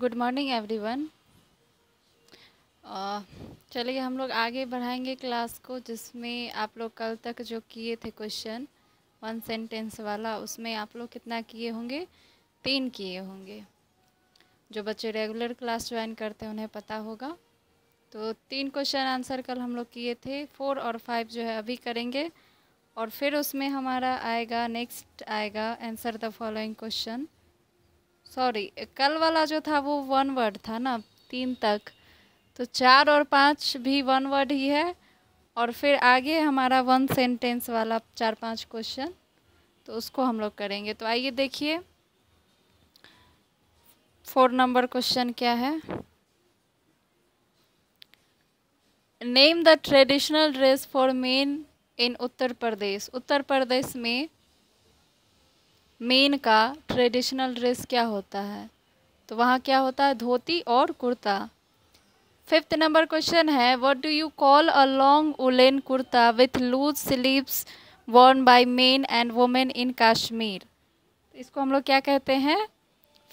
good morning everyone चलिए हम लोग आगे बढ़ाएंगे क्लास को जिसमें आप लोग कल तक जो किए थे क्वेश्चन वन सेंटेंस वाला उसमें आप लोग कितना किए होंगे तीन किए होंगे जो बच्चे रेगुलर क्लास ज्वाइन करते हैं उन्हें पता होगा तो तीन क्वेश्चन आंसर कल हम लोग किए थे फोर और फाइव जो है अभी करेंगे और फिर उसमें हमारा आएगा नेक्स्ट आएगा answer the following question sorry कल वाला जो था वो वन वर्ड था ना तीन तक तो चार और पाँच भी वन वर्ड ही है और फिर आगे हमारा वन सेंटेंस वाला चार पांच क्वेश्चन तो उसको हम लोग करेंगे तो आइए देखिए फोर नंबर क्वेश्चन क्या है name the traditional dress for men in Uttar Pradesh Uttar Pradesh में मेन का ट्रेडिशनल ड्रेस क्या होता है तो वहाँ क्या होता है धोती और कुर्ता फिफ्थ नंबर क्वेश्चन है what do you call a long woollen kurta with loose sleeves worn by men and women in Kashmir इसको हम लोग क्या कहते हैं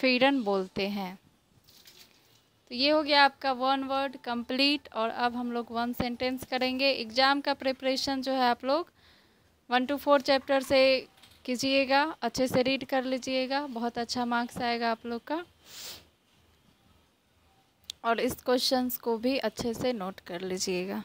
फीडन बोलते हैं तो ये हो गया आपका वन वर्ड कंप्लीट और अब हम लोग वन सेंटेंस करेंगे एग्ज़ाम का प्रिपरेशन जो है आप लोग वन टू फोर चैप्टर से कीजिएगा अच्छे से रीड कर लीजिएगा बहुत अच्छा मार्क्स आएगा आप लोग का और इस क्वेश्चंस को भी अच्छे से नोट कर लीजिएगा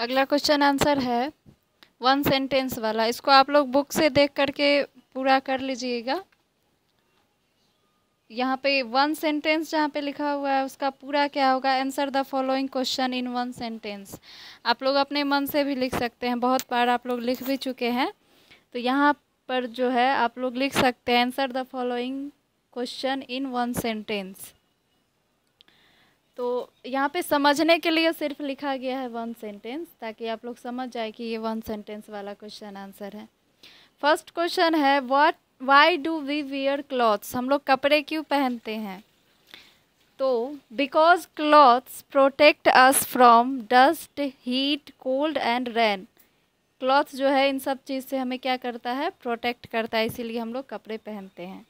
अगला क्वेश्चन आंसर है वन सेंटेंस वाला इसको आप लोग बुक से देख करके पूरा कर लीजिएगा यहाँ पे वन सेंटेंस जहाँ पे लिखा हुआ है उसका पूरा क्या होगा answer the following question in one sentence आप लोग अपने मन से भी लिख सकते हैं बहुत बार आप लोग लिख भी चुके हैं तो यहाँ पर जो है आप लोग लिख सकते हैं answer the following question in one sentence तो यहाँ पे समझने के लिए सिर्फ लिखा गया है वन सेंटेंस ताकि आप लोग समझ जाए कि ये वन सेंटेंस वाला क्वेश्चन आंसर है फर्स्ट क्वेश्चन है what why do we wear clothes हम लोग कपड़े क्यों पहनते हैं तो because clothes protect us from dust heat cold and rain clothes जो है इन सब चीज़ से हमें क्या करता है प्रोटेक्ट करता है इसीलिए हम लोग कपड़े पहनते हैं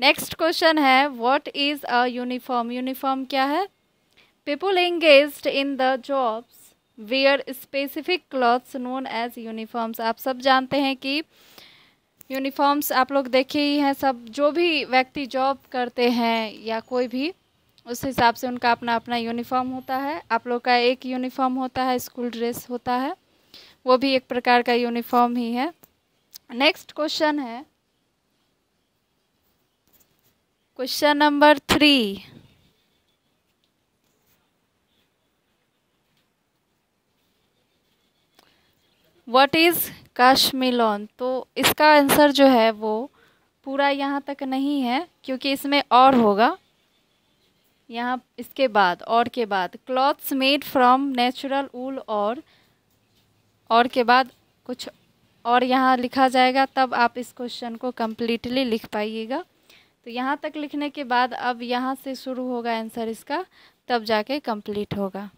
नेक्स्ट क्वेश्चन है what is a uniform uniform क्या है people engage in the jobs where specific clothes known as uniforms आप सब जानते हैं कि यूनिफॉर्म्स आप लोग देखे ही हैं सब जो भी व्यक्ति जॉब करते हैं या कोई भी उस हिसाब से उनका अपना अपना यूनिफॉर्म होता है आप लोग का एक यूनिफॉर्म होता है स्कूल ड्रेस होता है वो भी एक प्रकार का यूनिफॉर्म ही है नेक्स्ट क्वेश्चन है question number three what is cashmilon तो इसका आंसर जो है वो पूरा यहाँ तक नहीं है क्योंकि इसमें और होगा यहाँ इसके बाद और के बाद clothes made from natural wool और और के बाद कुछ और यहाँ लिखा जाएगा तब आप इस क्वेश्चन को कम्प्लीटली लिख पाइएगा तो यहाँ तक लिखने के बाद अब यहाँ से शुरू होगा आंसर इसका तब जाके कंप्लीट होगा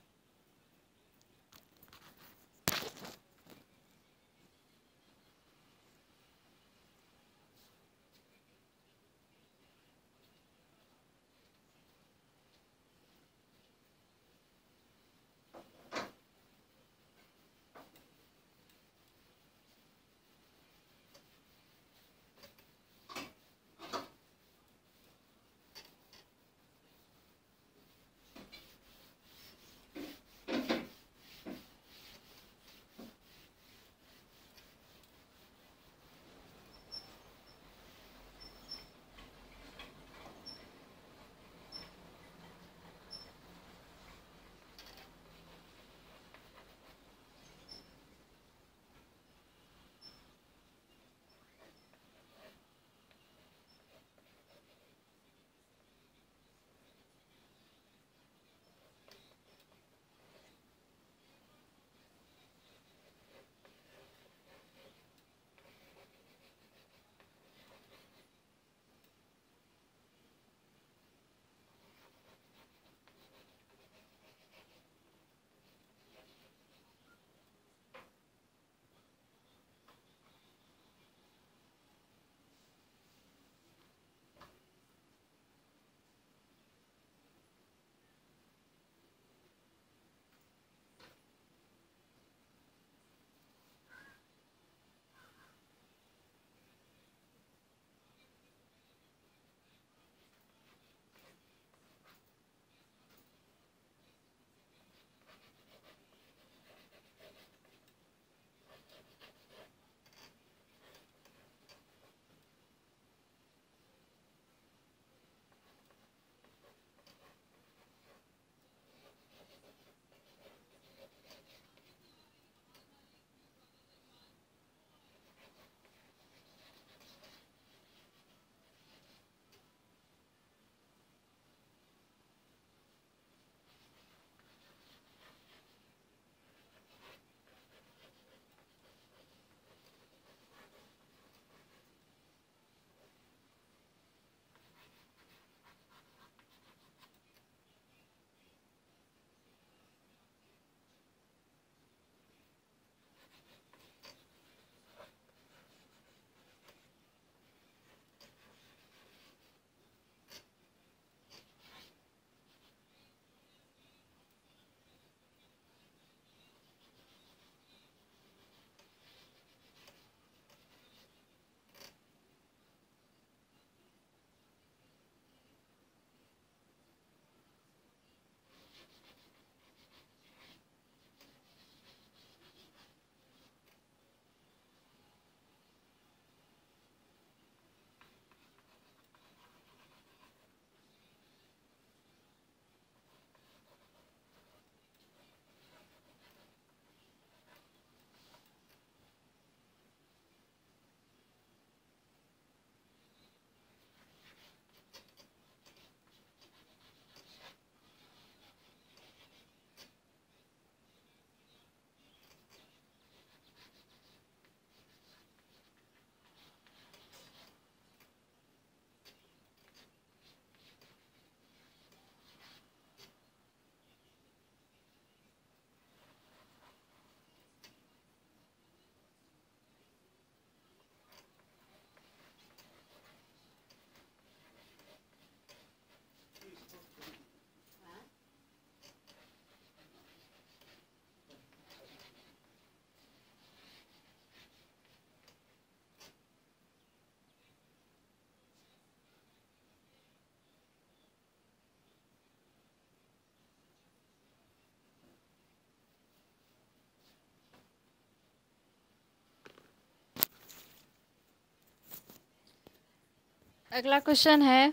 अगला क्वेश्चन है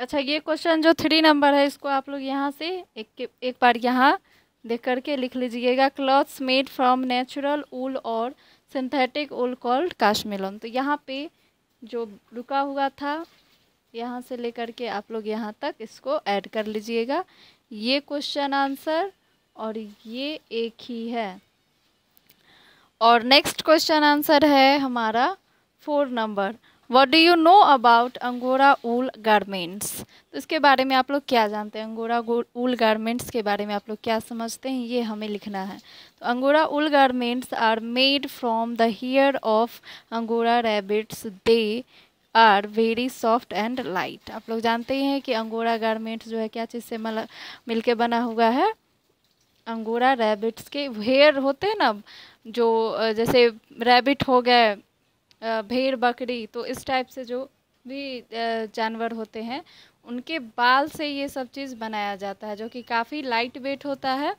अच्छा ये क्वेश्चन जो थ्री नंबर है इसको आप लोग यहाँ से एक एक बार यहाँ देख करके लिख लीजिएगा clothes made from natural wool और सिंथेटिक ऊल कॉल्ड काश्मीलन तो यहाँ पे जो रुका हुआ था यहाँ से लेकर के आप लोग यहाँ तक इसको ऐड कर लीजिएगा ये क्वेश्चन आंसर और ये एक ही है और नेक्स्ट क्वेश्चन आंसर है हमारा four number what do you know about angora wool garments तो इसके बारे में आप लोग क्या जानते हैं अंगोरा ऊल गारमेंट्स के बारे में आप लोग क्या समझते हैं ये हमें लिखना है तो angora wool garments are made from the hair of angora rabbits they are very soft and light आप लोग जानते ही हैं कि अंगोरा गारमेंट्स जो है क्या चीज़ से मल के बना हुआ है अंगोरा रैबिट्स के हेयर होते हैं ना जो जैसे रैबिट हो गए भेड़ बकरी तो इस टाइप से जो भी जानवर होते हैं उनके बाल से ये सब चीज़ बनाया जाता है जो कि काफ़ी लाइट वेट होता है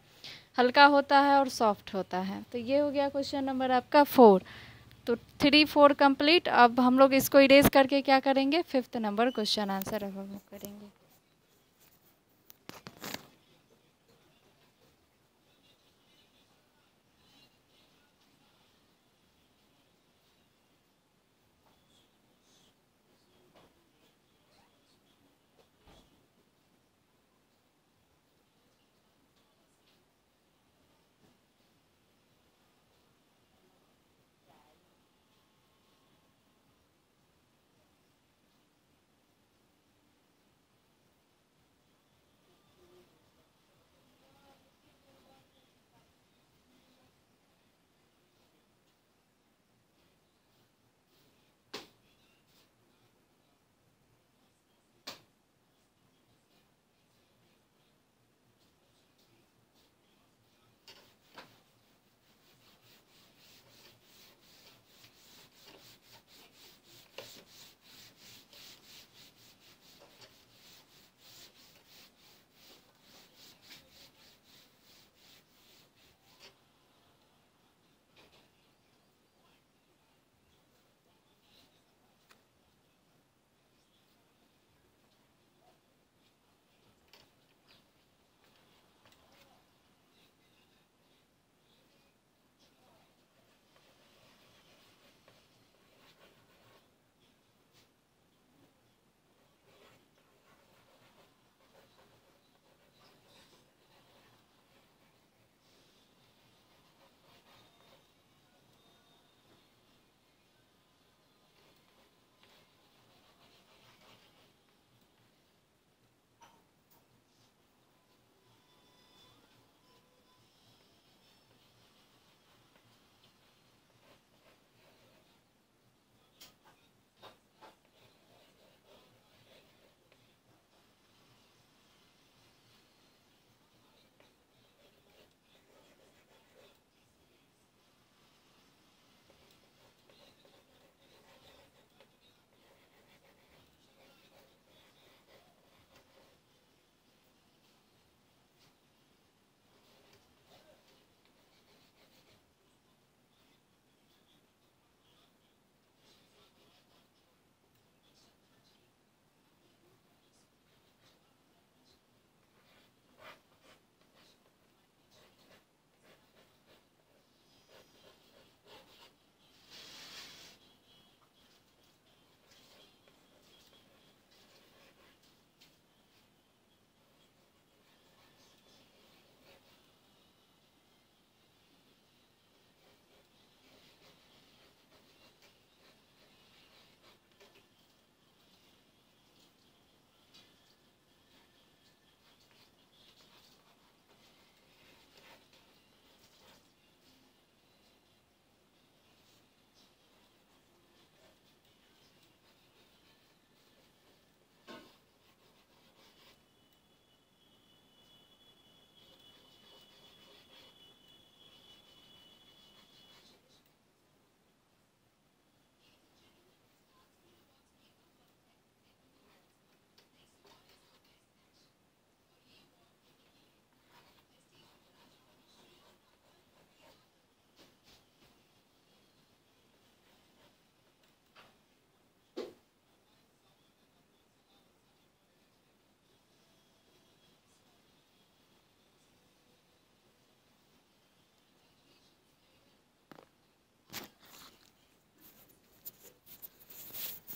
हल्का होता है और सॉफ्ट होता है तो ये हो गया क्वेश्चन नंबर आपका फोर तो थ्री फोर कंप्लीट अब हम लोग इसको इरेज करके क्या करेंगे फिफ्थ नंबर क्वेश्चन आंसर अब हम करेंगे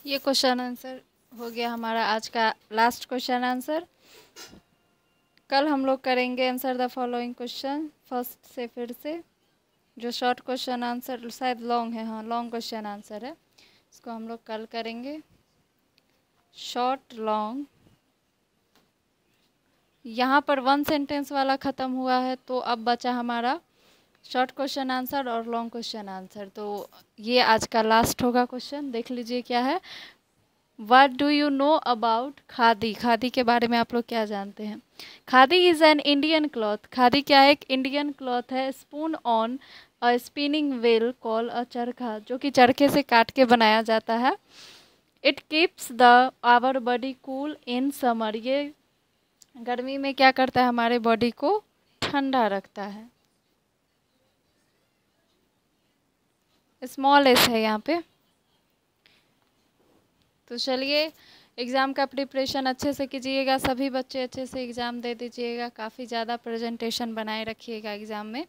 ये क्वेश्चन आंसर हो गया हमारा आज का लास्ट क्वेश्चन आंसर कल हम लोग करेंगे answer the following question first से फिर से जो शॉर्ट क्वेश्चन आंसर शायद लॉन्ग है हाँ लॉन्ग क्वेश्चन आंसर है इसको हम लोग कल करेंगे शॉर्ट लॉन्ग यहाँ पर वन सेंटेंस वाला ख़त्म हुआ है तो अब बचा हमारा शॉर्ट क्वेश्चन आंसर और लॉन्ग क्वेश्चन आंसर तो ये आज का लास्ट होगा क्वेश्चन देख लीजिए क्या है what do you know about khadi khadi के बारे में आप लोग क्या जानते हैं khadi is an Indian cloth khadi क्या है एक इंडियन क्लॉथ है spun on a spinning wheel call a charkha जो कि चरखे से काट के बनाया जाता है it keeps the our body cool in summer ये गर्मी में क्या करता है हमारे बॉडी को ठंडा रखता है स्मॉल एस है यहाँ पे तो चलिए एग्ज़ाम का प्रिपरेशन अच्छे से कीजिएगा सभी बच्चे अच्छे से एग्ज़ाम दे दीजिएगा काफ़ी ज़्यादा प्रेजेंटेशन बनाए रखिएगा एग्ज़ाम में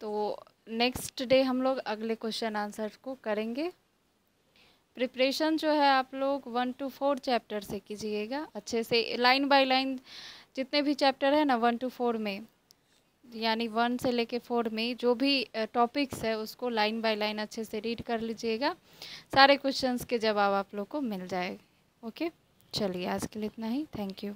तो नेक्स्ट डे हम लोग अगले क्वेश्चन आंसर को करेंगे प्रिपरेशन जो है आप लोग वन टू फोर चैप्टर से कीजिएगा अच्छे से लाइन बाय लाइन जितने भी चैप्टर है ना वन टू फोर में यानी वन से लेके फोर में जो भी टॉपिक्स है उसको लाइन बाय लाइन अच्छे से रीड कर लीजिएगा सारे क्वेश्चंस के जवाब आप लोग को मिल जाएगा ओके चलिए आज के लिए इतना ही थैंक यू